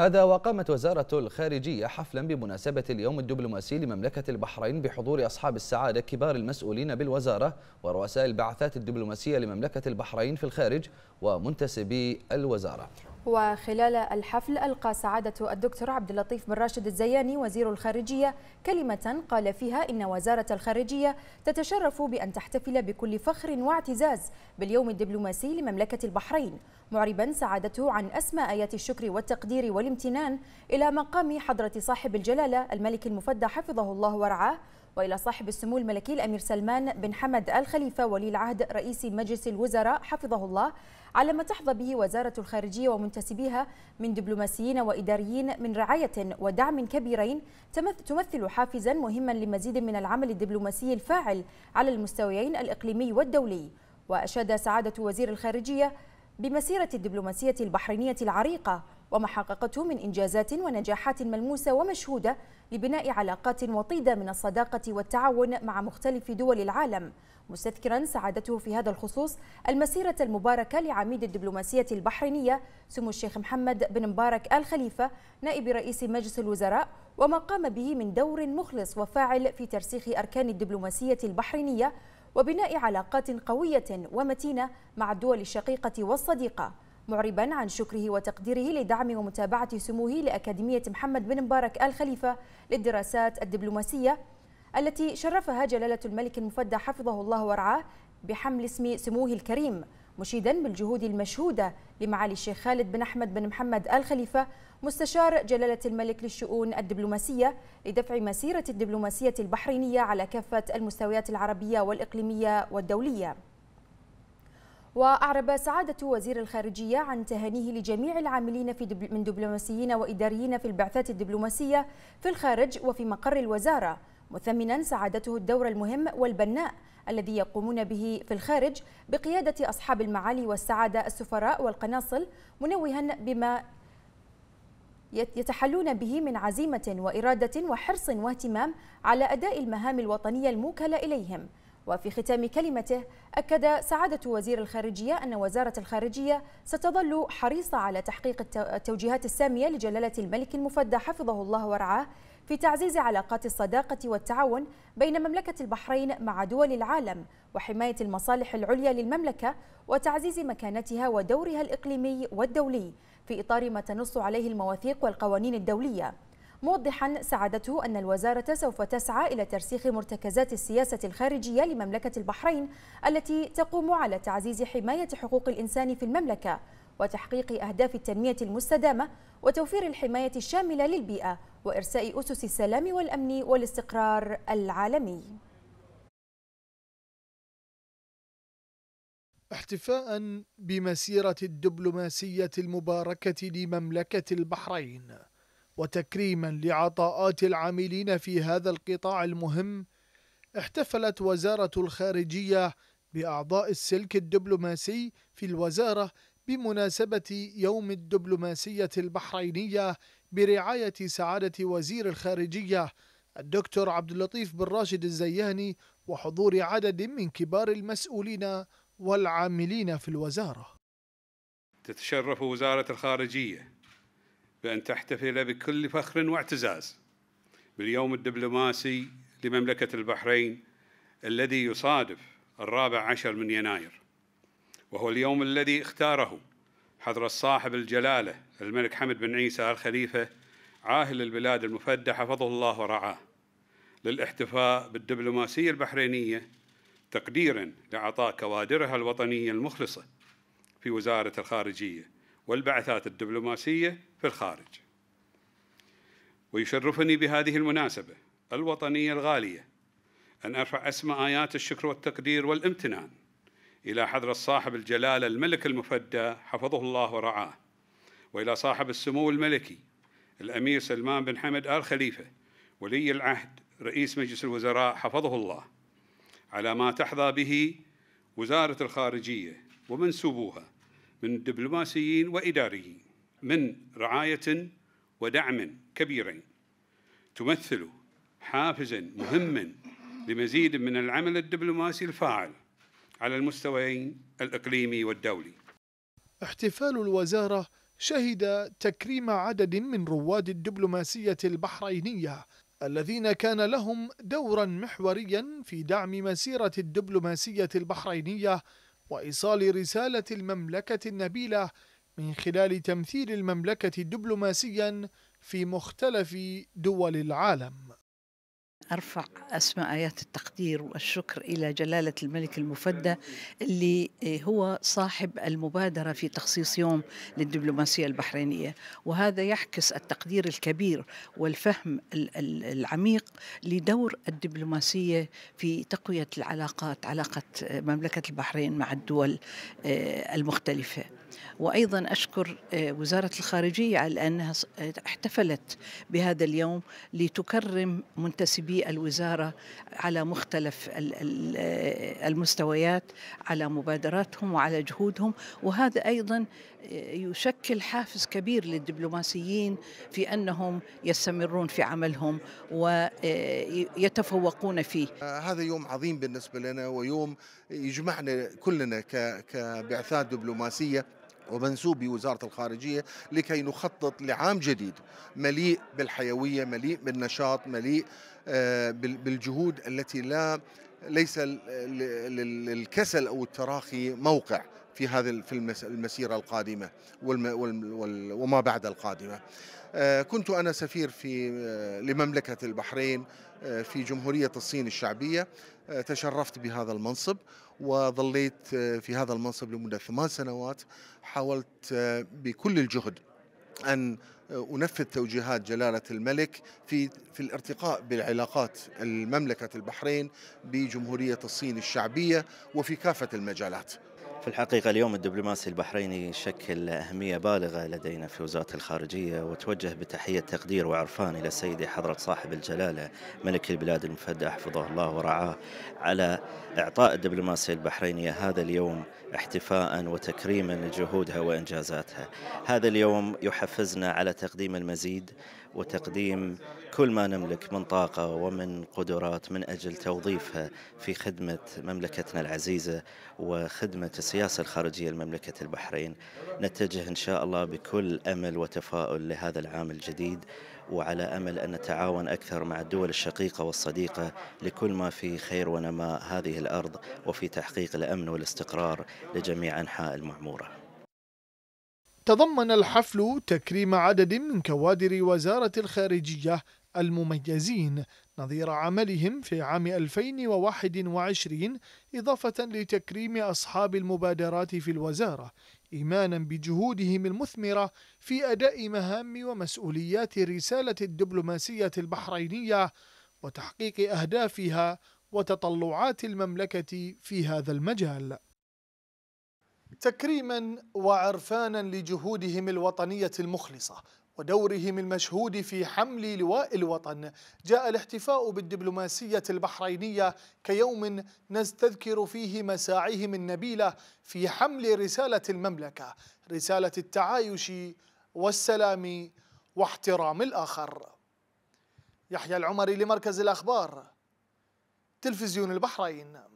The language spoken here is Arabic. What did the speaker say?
هذا وقامت وزارة الخارجية حفلا بمناسبة اليوم الدبلوماسي لمملكة البحرين بحضور أصحاب السعادة كبار المسؤولين بالوزارة ورؤساء البعثات الدبلوماسية لمملكة البحرين في الخارج ومنتسبي الوزارة وخلال الحفل ألقى سعادة الدكتور عبد اللطيف بن راشد الزياني وزير الخارجية كلمة قال فيها إن وزارة الخارجية تتشرف بأن تحتفل بكل فخر واعتزاز باليوم الدبلوماسي لمملكة البحرين معربا سعادته عن أسمى آيات الشكر والتقدير والامتنان إلى مقام حضرة صاحب الجلالة الملك المفدى حفظه الله ورعاه والى صاحب السمو الملكي الامير سلمان بن حمد الخليفة ولي العهد رئيس مجلس الوزراء حفظه الله على ما تحظى به وزاره الخارجيه ومنتسبيها من دبلوماسيين واداريين من رعايه ودعم كبيرين تمثل حافزا مهما لمزيد من العمل الدبلوماسي الفاعل على المستويين الاقليمي والدولي واشاد سعاده وزير الخارجيه بمسيره الدبلوماسيه البحرينيه العريقه وما حققته من إنجازات ونجاحات ملموسة ومشهودة لبناء علاقات وطيدة من الصداقة والتعاون مع مختلف دول العالم مستذكرا سعادته في هذا الخصوص المسيرة المباركة لعميد الدبلوماسية البحرينية سمو الشيخ محمد بن مبارك آل خليفة نائب رئيس مجلس الوزراء وما قام به من دور مخلص وفاعل في ترسيخ أركان الدبلوماسية البحرينية وبناء علاقات قوية ومتينة مع الدول الشقيقة والصديقة معربا عن شكره وتقديره لدعم ومتابعة سموه لأكاديمية محمد بن مبارك آل خليفة للدراسات الدبلوماسية التي شرفها جلالة الملك المفدى حفظه الله ورعاه بحمل اسم سموه الكريم مشيدا بالجهود المشهودة لمعالي الشيخ خالد بن أحمد بن محمد آل خليفة مستشار جلالة الملك للشؤون الدبلوماسية لدفع مسيرة الدبلوماسية البحرينية على كافة المستويات العربية والإقليمية والدولية وأعرب سعادة وزير الخارجية عن تهانيه لجميع العاملين في دبل من دبلوماسيين وإداريين في البعثات الدبلوماسية في الخارج وفي مقر الوزارة مثمنا سعادته الدور المهم والبناء الذي يقومون به في الخارج بقيادة أصحاب المعالي والسعادة السفراء والقناصل منوها بما يتحلون به من عزيمة وإرادة وحرص واهتمام على أداء المهام الوطنية الموكلة إليهم وفي ختام كلمته أكد سعادة وزير الخارجية أن وزارة الخارجية ستظل حريصة على تحقيق التوجيهات السامية لجلالة الملك المفدى حفظه الله ورعاه في تعزيز علاقات الصداقة والتعاون بين مملكة البحرين مع دول العالم وحماية المصالح العليا للمملكة وتعزيز مكانتها ودورها الإقليمي والدولي في إطار ما تنص عليه المواثيق والقوانين الدولية موضحا سعادته أن الوزارة سوف تسعى إلى ترسيخ مرتكزات السياسة الخارجية لمملكة البحرين التي تقوم على تعزيز حماية حقوق الإنسان في المملكة وتحقيق أهداف التنمية المستدامة وتوفير الحماية الشاملة للبيئة وإرساء أسس السلام والأمن والاستقرار العالمي احتفاء بمسيرة الدبلوماسية المباركة لمملكة البحرين وتكريما لعطاءات العاملين في هذا القطاع المهم احتفلت وزارة الخارجية بأعضاء السلك الدبلوماسي في الوزارة بمناسبة يوم الدبلوماسية البحرينية برعاية سعادة وزير الخارجية الدكتور عبد اللطيف بن راشد الزياني وحضور عدد من كبار المسؤولين والعاملين في الوزارة تتشرف وزارة الخارجية بأن تحتفل بكل فخر واعتزاز باليوم الدبلوماسي لمملكة البحرين الذي يصادف الرابع عشر من يناير وهو اليوم الذي اختاره حضرة صاحب الجلالة الملك حمد بن عيسى الخليفة عاهل البلاد المفدى حفظه الله ورعاه للاحتفاء بالدبلوماسية البحرينية تقديرا لعطاء كوادرها الوطنية المخلصة في وزارة الخارجية والبعثات الدبلوماسية في الخارج ويشرفني بهذه المناسبة الوطنية الغالية أن أرفع أسماء آيات الشكر والتقدير والامتنان إلى حضرة صاحب الجلالة الملك المفدى حفظه الله ورعاه وإلى صاحب السمو الملكي الأمير سلمان بن حمد آل خليفة ولي العهد رئيس مجلس الوزراء حفظه الله على ما تحظى به وزارة الخارجية ومنسوبوها من دبلوماسيين وإداريين من رعاية ودعم كبيرين تمثل حافزا مهما لمزيد من العمل الدبلوماسي الفاعل على المستويين الإقليمي والدولي احتفال الوزارة شهد تكريم عدد من رواد الدبلوماسية البحرينية الذين كان لهم دورا محوريا في دعم مسيرة الدبلوماسية البحرينية وإيصال رسالة المملكة النبيلة من خلال تمثيل المملكة دبلوماسيا في مختلف دول العالم أرفع أسماء آيات التقدير والشكر إلى جلالة الملك المفدى اللي هو صاحب المبادرة في تخصيص يوم للدبلوماسية البحرينية وهذا يعكس التقدير الكبير والفهم العميق لدور الدبلوماسية في تقوية العلاقات علاقة مملكة البحرين مع الدول آه، المختلفة وأيضا أشكر آه، وزارة الخارجية على أنها آه، احتفلت بهذا اليوم لتكرم منتسبي الوزارة على مختلف آه، المستويات على مبادراتهم وعلى جهودهم وهذا أيضا يشكل حافز كبير للدبلوماسيين في أنهم يستمرون في عملهم ويتفوقون فيه هذا يوم عظيم بالنسبة لنا ويوم يجمعنا كلنا كبعثات دبلوماسية ومنسوب بوزارة الخارجية لكي نخطط لعام جديد مليء بالحيوية مليء بالنشاط مليء آه، بالجهود التي لا ليس للكسل أو التراخي موقع في هذا في المسيره القادمه وما بعد القادمه. آه، كنت انا سفير في آه، لمملكه البحرين آه، في جمهوريه الصين الشعبيه تشرفت بهذا المنصب وظليت في هذا المنصب لمده ثمان سنوات حاولت بكل الجهد ان انفذ توجيهات جلاله الملك في في الارتقاء بالعلاقات المملكه البحرين بجمهوريه الصين الشعبيه وفي كافه المجالات في الحقيقة اليوم الدبلوماسي البحريني يشكل أهمية بالغة لدينا في وزارة الخارجية وتوجه بتحية تقدير وعرفان إلى سيدي حضرة صاحب الجلالة ملك البلاد المفدى حفظه الله ورعاه على إعطاء الدبلوماسية البحرينية هذا اليوم احتفاء وتكريما لجهودها وإنجازاتها هذا اليوم يحفزنا على تقديم المزيد وتقديم كل ما نملك من طاقة ومن قدرات من أجل توظيفها في خدمة مملكتنا العزيزة وخدمة السياسة الخارجية لمملكة البحرين نتجه إن شاء الله بكل أمل وتفاؤل لهذا العام الجديد وعلى امل ان نتعاون اكثر مع الدول الشقيقه والصديقه لكل ما في خير ونماء هذه الارض وفي تحقيق الامن والاستقرار لجميع انحاء المعموره تضمن الحفل تكريم عدد من كوادر وزارة الخارجية المميزين نظير عملهم في عام 2021 إضافة لتكريم أصحاب المبادرات في الوزارة إيمانا بجهودهم المثمرة في أداء مهام ومسؤوليات رسالة الدبلوماسية البحرينية وتحقيق أهدافها وتطلعات المملكة في هذا المجال تكريما وعرفانا لجهودهم الوطنيه المخلصه ودورهم المشهود في حمل لواء الوطن جاء الاحتفاء بالدبلوماسية البحرينية كيوم نستذكر فيه مساعيهم النبيلة في حمل رسالة المملكة رسالة التعايش والسلام واحترام الآخر يحيى العمري لمركز الأخبار تلفزيون البحرين